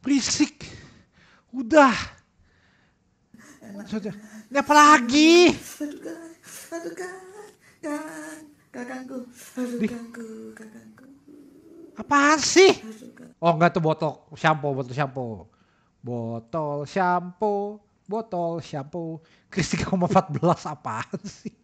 berisik udah enak ini apa lagi aduh apaan sih oh enggak tuh botol shampo, botol shampo, botol shampo, botol shampo. Kristika 14 apaan sih